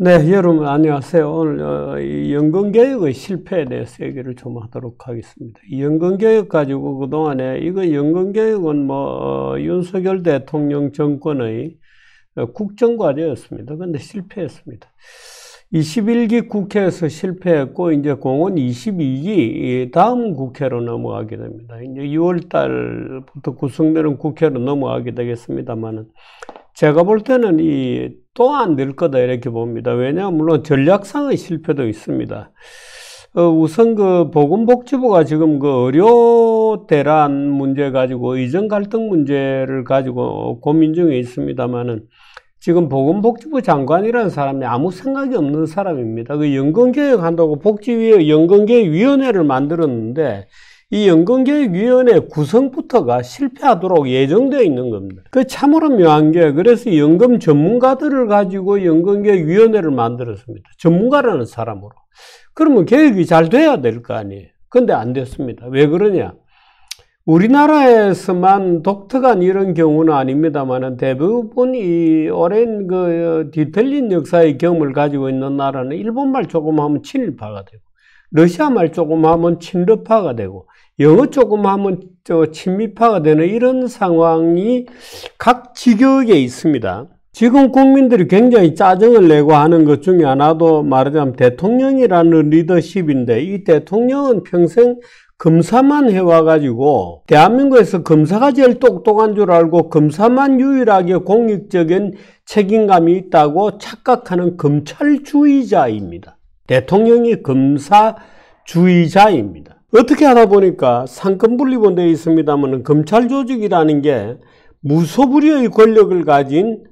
네, 여러분 안녕하세요. 오늘 어, 연금개혁의 실패에 대해서 얘기를 좀 하도록 하겠습니다. 연금개혁 가지고 그동안에 이거 연금개혁은 뭐 어, 윤석열 대통령 정권의 어, 국정과제였습니다. 근데 실패했습니다. 21기 국회에서 실패했고 이제 공원 22기 다음 국회로 넘어가게 됩니다. 이제 6월 달부터 구성되는 국회로 넘어가게 되겠습니다만은 제가 볼 때는 이 또한 늘 거다 이렇게 봅니다. 왜냐 면 물론 전략상의 실패도 있습니다. 어, 우선 그 보건복지부가 지금 그 의료 대란 문제 가지고 의전 갈등 문제를 가지고 고민 중에 있습니다만은 지금 보건복지부 장관이라는 사람이 아무 생각이 없는 사람입니다. 그 연금개혁한다고 복지위에 연금개혁위원회를 만들었는데 이연금계획위원회 구성부터가 실패하도록 예정되어 있는 겁니다. 그 참으로 묘한 게 그래서 연금 전문가들을 가지고 연금계획위원회를 만들었습니다. 전문가라는 사람으로. 그러면 계획이잘 돼야 될 거 아니에요. 근데 안 됐습니다. 왜 그러냐? 우리나라에서만 독특한 이런 경우는 아닙니다만 대부분 이 오랜 그 어, 뒤틀린 역사의 경험을 가지고 있는 나라는 일본말 조금 하면 친일파가 되고 러시아 말 조금 하면 친러파가 되고 영어 조금 하면 친미파가 되는 이런 상황이 각 지역에 있습니다. 지금 국민들이 굉장히 짜증을 내고 하는 것 중에 하나도 말하자면 대통령이라는 리더십인데 이 대통령은 평생 검사만 해와가지고 대한민국에서 검사가 제일 똑똑한 줄 알고 검사만 유일하게 공익적인 책임감이 있다고 착각하는 검찰주의자입니다. 대통령이 검사주의자입니다. 어떻게 하다 보니까 상권분립은 되어 있습니다만 검찰 조직이라는 게 무소불위의 권력을 가진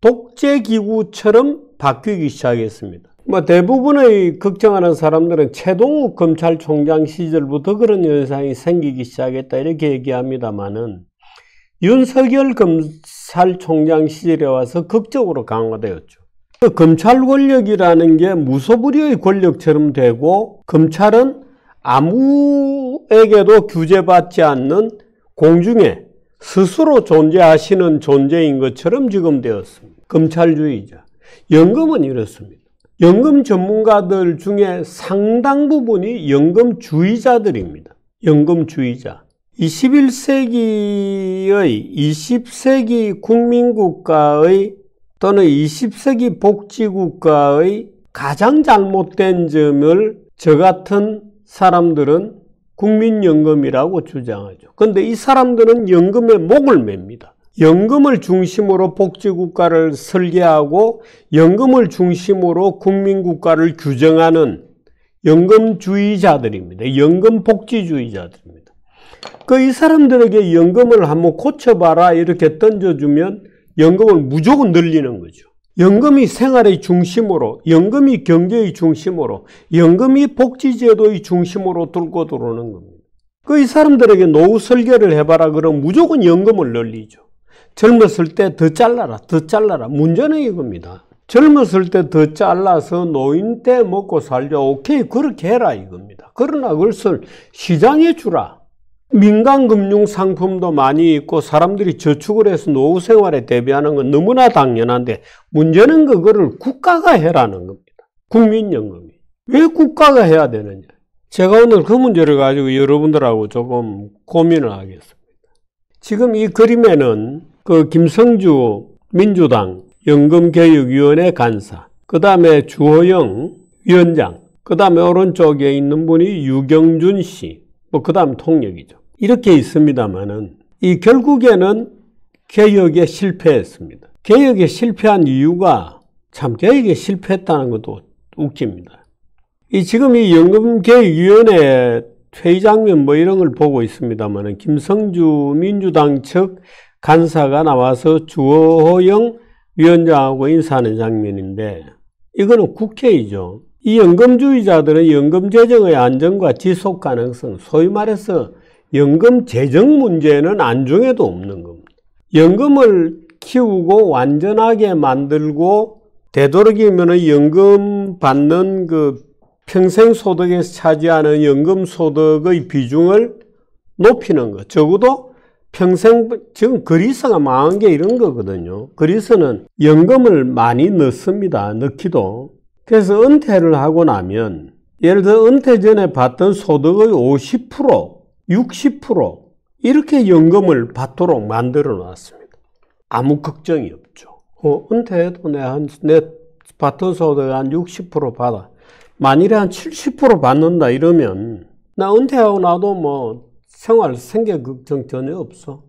독재기구처럼 바뀌기 시작했습니다. 뭐 대부분의 걱정하는 사람들은 최동욱 검찰총장 시절부터 그런 현상이 생기기 시작했다 이렇게 얘기합니다마는 윤석열 검찰총장 시절에 와서 극적으로 강화되었죠. 그 검찰 권력이라는 게 무소불위의 권력처럼 되고 검찰은 아무에게도 규제받지 않는 공중에 스스로 존재하시는 존재인 것처럼 지금 되었습니다. 검찰주의자. 연금은 이렇습니다. 연금 전문가들 중에 상당 부분이 연금주의자들입니다. 연금주의자. 21세기의 20세기 국민국가의 또는 20세기 복지국가의 가장 잘못된 점을 저 같은 사람들은 국민연금이라고 주장하죠. 그런데 이 사람들은 연금의 목을 맵니다. 연금을 중심으로 복지국가를 설계하고 연금을 중심으로 국민국가를 규정하는 연금주의자들입니다. 연금복지주의자들입니다. 그 이 사람들에게 연금을 한번 고쳐봐라 이렇게 던져주면 연금을 무조건 늘리는 거죠. 연금이 생활의 중심으로, 연금이 경제의 중심으로, 연금이 복지제도의 중심으로 들고 들어오는 겁니다. 그 이 사람들에게 노후 설계를 해봐라 그러면 무조건 연금을 늘리죠. 젊었을 때 더 잘라라, 더 잘라라. 문제는 이겁니다. 젊었을 때 더 잘라서 노인 때 먹고 살려. 오케이, 그렇게 해라 이겁니다. 그러나 그것을 시장에 주라. 민간금융 상품도 많이 있고 사람들이 저축을 해서 노후 생활에 대비하는 건 너무나 당연한데 문제는 그거를 국가가 해라는 겁니다. 국민연금이. 왜 국가가 해야 되느냐. 제가 오늘 그 문제를 가지고 여러분들하고 조금 고민을 하겠습니다. 지금 이 그림에는 그 김성주 민주당 연금개혁위원회 간사, 그 다음에 주호영 위원장, 그 다음에 오른쪽에 있는 분이 유경준 씨, 뭐그 다음 통역이죠. 이렇게 있습니다만은 이 결국에는 개혁에 실패했습니다. 개혁에 실패한 이유가 참 개혁에 실패했다는 것도 웃깁니다. 이 지금 이 연금개혁위원회 회 장면 뭐 이런 걸 보고 있습니다만은 김성주 민주당 측 간사가 나와서 주호영 위원장하고 인사하는 장면인데 이거는 국회이죠. 이 연금주의자들은 연금 재정의 안정과 지속 가능성, 소위 말해서 연금 재정 문제는 안중에도 없는 겁니다. 연금을 키우고 완전하게 만들고 되도록이면 연금 받는 그 평생 소득에서 차지하는 연금 소득의 비중을 높이는 것. 적어도 평생 지금 그리스가 망한 게 이런 거거든요. 그리스는 연금을 많이 넣습니다. 넣기도. 그래서 은퇴를 하고 나면 예를 들어 은퇴 전에 받던 소득의 50% 60% 이렇게 연금을 받도록 만들어 놨습니다. 아무 걱정이 없죠. 어, 은퇴해도 내, 한, 내 받던 소득 한60% 받아. 만일에 한 70% 받는다 이러면 나 은퇴하고 나도 뭐 생활 생계 걱정 전혀 없어.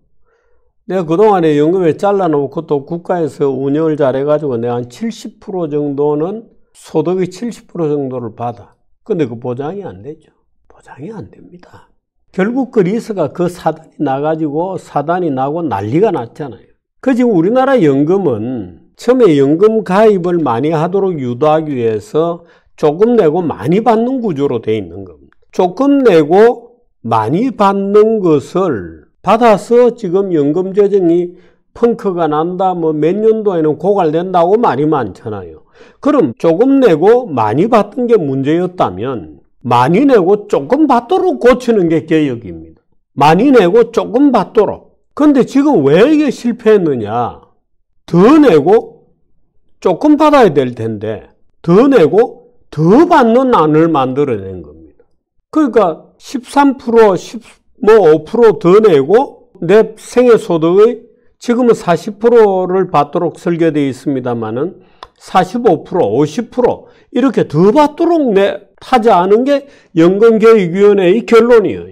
내가 그동안에 연금에 잘라놓고 또 국가에서 운영을 잘해가지고 내가 한 70% 정도는 소득의 70% 정도를 받아. 근데 그 보장이 안 되죠. 보장이 안 됩니다. 결국 그리스가 그 사단이 나가지고 사단이 나고 난리가 났잖아요. 그 지금 우리나라 연금은 처음에 연금 가입을 많이 하도록 유도하기 위해서 조금 내고 많이 받는 구조로 되어 있는 겁니다. 조금 내고 많이 받는 것을 받아서 지금 연금 재정이 펑크가 난다, 뭐 몇 년도에는 고갈된다고 말이 많잖아요. 그럼 조금 내고 많이 받던 게 문제였다면 많이 내고 조금 받도록 고치는 게 개혁입니다. 많이 내고 조금 받도록. 근데 지금 왜 이게 실패했느냐? 더 내고 조금 받아야 될 텐데 더 내고 더 받는 안을 만들어낸 겁니다. 그러니까 13%, 1 5 더 내고 내 생애 소득의 지금은 40%를 받도록 설계되어 있습니다만은 45%, 50% 이렇게 더 받도록 내 타자하는 게 연금개혁위원회의 결론이에요.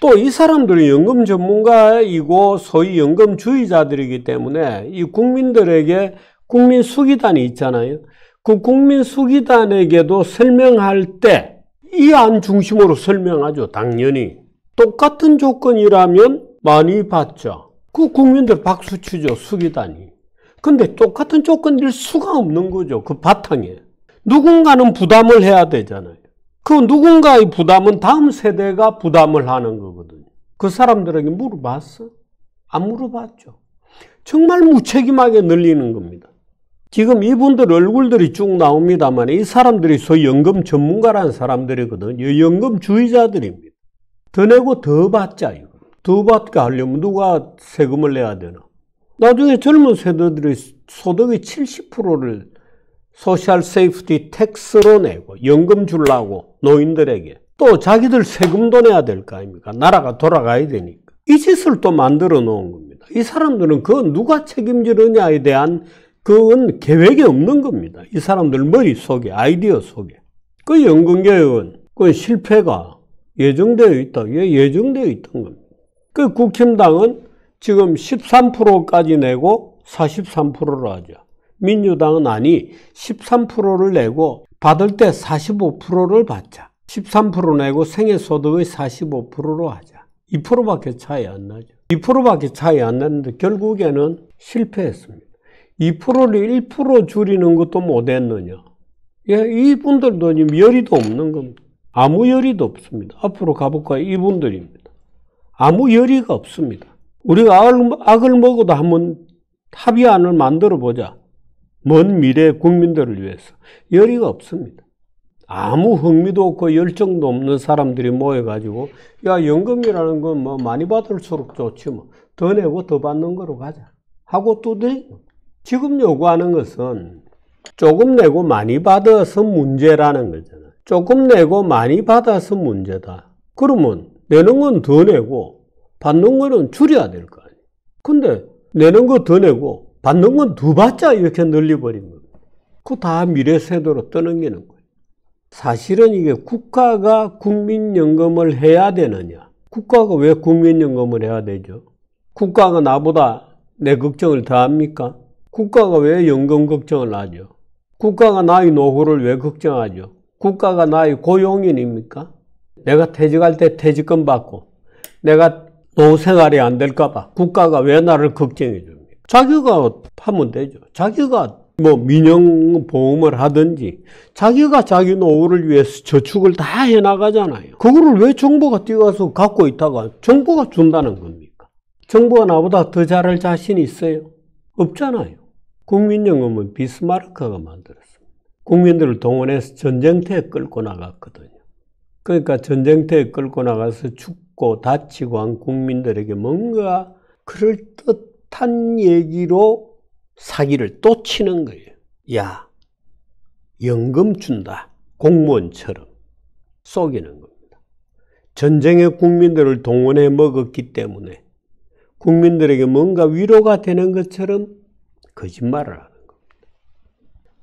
또 이 사람들이 연금 전문가이고 소위 연금주의자들이기 때문에 이 국민들에게 국민 수기단이 있잖아요. 그 국민 수기단에게도 설명할 때 이 안 중심으로 설명하죠. 당연히. 똑같은 조건이라면 많이 받죠. 그 국민들 박수 치죠. 수기단이. 근데 똑같은 조건일 수가 없는 거죠. 그 바탕에. 누군가는 부담을 해야 되잖아요. 그 누군가의 부담은 다음 세대가 부담을 하는 거거든요. 그 사람들에게 물어봤어? 안 물어봤죠. 정말 무책임하게 늘리는 겁니다. 지금 이분들 얼굴들이 쭉 나옵니다만 이 사람들이 소위 연금 전문가라는 사람들이거든요. 연금주의자들입니다. 더 내고 더 받자 이거. 더 받게 하려면 누가 세금을 내야 되나? 나중에 젊은 세대들이 소득의 70%를 소셜 세이프티 텍스로 내고 연금 주려고 노인들에게 또 자기들 세금도 내야 될 거 아닙니까? 나라가 돌아가야 되니까. 이 짓을 또 만들어 놓은 겁니다. 이 사람들은 그 누가 책임지느냐에 대한 그건 계획이 없는 겁니다. 이 사람들 머릿속에, 아이디어 속에. 그 연금개혁은 그 실패가 예정되어 있다. 예, 예정되어 있던 겁니다. 그 국힘당은 지금 13%까지 내고 43%로 하죠. 민주당은 아니 13%를 내고 받을 때 45%를 받자. 13% 내고 생애소득의 45%로 하자. 2%밖에 차이 안 나죠. 2%밖에 차이 안 나는데 결국에는 실패했습니다. 2%를 1% 줄이는 것도 못했느냐. 예, 이분들도 지금 열의도 없는 겁니다. 아무 열의도 없습니다. 앞으로 가볼까요? 이분들입니다. 아무 열의가 없습니다. 우리가 악을, 악을 먹어도 한번 합의안을 만들어 보자. 먼 미래 국민들을 위해서. 열의가 없습니다. 아무 흥미도 없고 열정도 없는 사람들이 모여가지고, 야, 연금이라는 건 뭐 많이 받을수록 좋지 뭐. 더 내고 더 받는 거로 가자. 하고 두들 지금 요구하는 것은 조금 내고 많이 받아서 문제라는 거잖아. 조금 내고 많이 받아서 문제다. 그러면 내는 건 더 내고 받는 거는 줄여야 될 거 아니에요. 근데 내는 거 더 내고 받는 건두 받자 이렇게 늘려버린 거예요. 그거 다 미래 세대로 떠넘기는 거예요. 사실은 이게 국가가 국민연금을 해야 되느냐. 국가가 왜 국민연금을 해야 되죠? 국가가 나보다 내 걱정을 더 합니까? 국가가 왜 연금 걱정을 하죠? 국가가 나의 노후를 왜 걱정하죠? 국가가 나의 고용인입니까? 내가 퇴직할 때 퇴직금 받고, 내가 노후 생활이 안 될까봐 국가가 왜 나를 걱정해 줍니까? 자기가 하면 되죠. 자기가 뭐 민영 보험을 하든지 자기가 자기 노후를 위해서 저축을 다 해나가잖아요. 그거를 왜 정부가 뛰어가서 갖고 있다가 정부가 준다는 겁니까? 정부가 나보다 더 잘할 자신이 있어요? 없잖아요. 국민연금은 비스마르크가 만들었습니다. 국민들을 동원해서 전쟁터에 끌고 나갔거든요. 그러니까 전쟁터에 끌고 나가서 축 죽고 다치고 한 국민들에게 뭔가 그럴듯한 얘기로 사기를 또 치는 거예요. 야, 연금 준다. 공무원처럼 속이는 겁니다. 전쟁의 국민들을 동원해 먹었기 때문에 국민들에게 뭔가 위로가 되는 것처럼 거짓말을 하는 겁니다.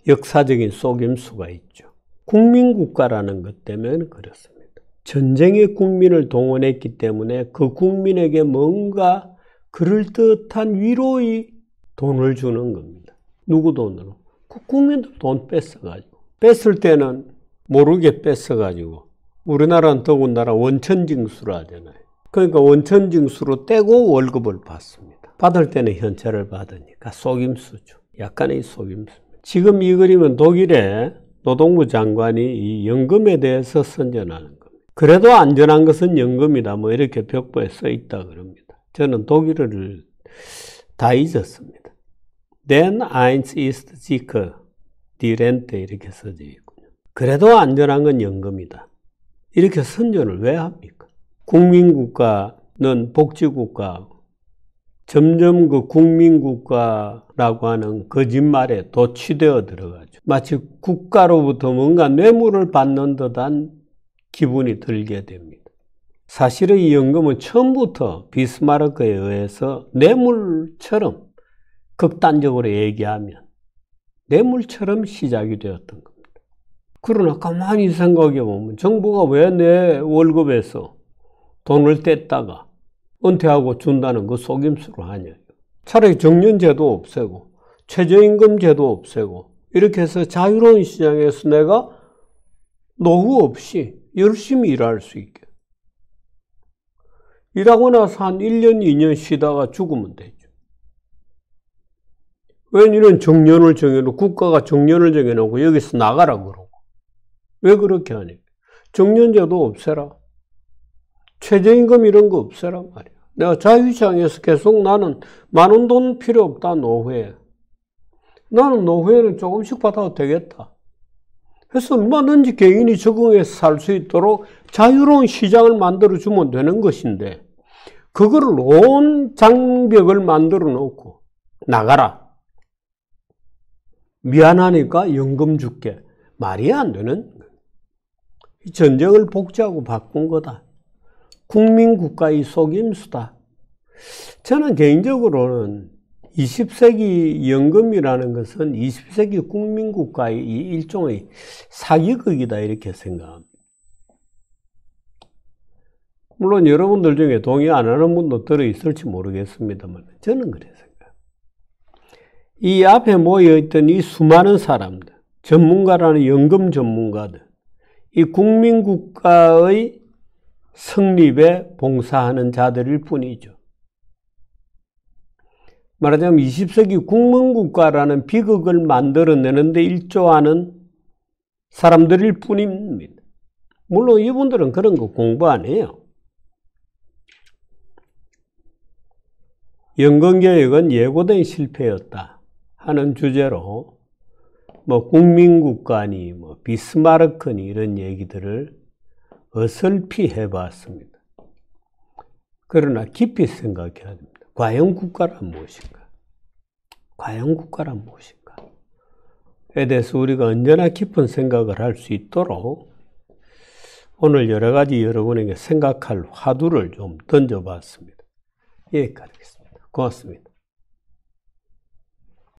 역사적인 속임수가 있죠. 국민국가라는 것 때문에 그렇습니다. 전쟁의 국민을 동원했기 때문에 그 국민에게 뭔가 그럴듯한 위로의 돈을 주는 겁니다. 누구 돈으로? 그 국민들 돈 뺏어가지고. 뺏을 때는 모르게 뺏어가지고. 우리나라는 더군다나 원천징수를 하잖아요. 그러니까 원천징수로 떼고 월급을 받습니다. 받을 때는 현찰을 받으니까 속임수죠. 약간의 속임수. 지금 이 그림은 독일의 노동부 장관이 이 연금에 대해서 선전하는 그래도 안전한 것은 연금이다. 뭐 이렇게 벽보에 써 있다 그럽니다. 저는 독일어를 다 잊었습니다. Then eins ist sicher, die Rente 이렇게 써져 있군요. 그래도 안전한 건 연금이다. 이렇게 선전을 왜 합니까? 국민국가는 복지국가, 점점 그 국민국가라고 하는 거짓말에 도취되어 들어가죠. 마치 국가로부터 뭔가 뇌물을 받는 듯한 기분이 들게 됩니다. 사실은 연금은 처음부터 비스마르크에 의해서 뇌물처럼 극단적으로 얘기하면 뇌물처럼 시작이 되었던 겁니다. 그러나 가만히 생각해 보면 정부가 왜 내 월급에서 돈을 뗐다가 은퇴하고 준다는 그 속임수를 하냐. 차라리 정년제도 없애고 최저임금제도 없애고 이렇게 해서 자유로운 시장에서 내가 노후 없이 열심히 일할 수 있게. 일하고 나서 한 1년, 2년 쉬다가 죽으면 되죠. 왜 이런 정년을 정해놓고, 국가가 정년을 정해놓고, 여기서 나가라 그러고. 왜 그렇게 하냐. 정년제도 없애라. 최저임금 이런 거 없애라 말이야. 내가 자유시장에서 계속 나는 많은 돈 필요 없다, 노후에. 나는 노후에는 조금씩 받아도 되겠다. 해서 얼마든지 개인이 적응해서 살 수 있도록 자유로운 시장을 만들어주면 되는 것인데 그걸 온 장벽을 만들어 놓고 나가라. 미안하니까 연금 줄게. 말이 안 되는 전쟁을 복제하고 바꾼 거다. 국민국가의 속임수다. 저는 개인적으로는 20세기 연금이라는 것은 20세기 국민국가의 일종의 사기극이다 이렇게 생각합니다. 물론 여러분들 중에 동의 안 하는 분도 들어 있을지 모르겠습니다만 저는 그래 생이 앞에 모여 있던 이 수많은 사람들, 전문가라는 연금 전문가들, 이 국민국가의 성립에 봉사하는 자들일 뿐이죠. 말하자면 20세기 국문국가라는 비극을 만들어내는데 일조하는 사람들일 뿐입니다. 물론 이분들은 그런 거 공부 안 해요. 연건개혁은 예고된 실패였다 하는 주제로 뭐 국민국가니 뭐 비스마르크니 이런 얘기들을 어설피 해봤습니다. 그러나 깊이 생각해야 됩니다. 과연 국가란 무엇인가? 과연 국가란 무엇인가? 에 대해서 우리가 언제나 깊은 생각을 할 수 있도록 오늘 여러 가지 여러분에게 생각할 화두를 좀 던져봤습니다. 여기까지 겠습니다 고맙습니다.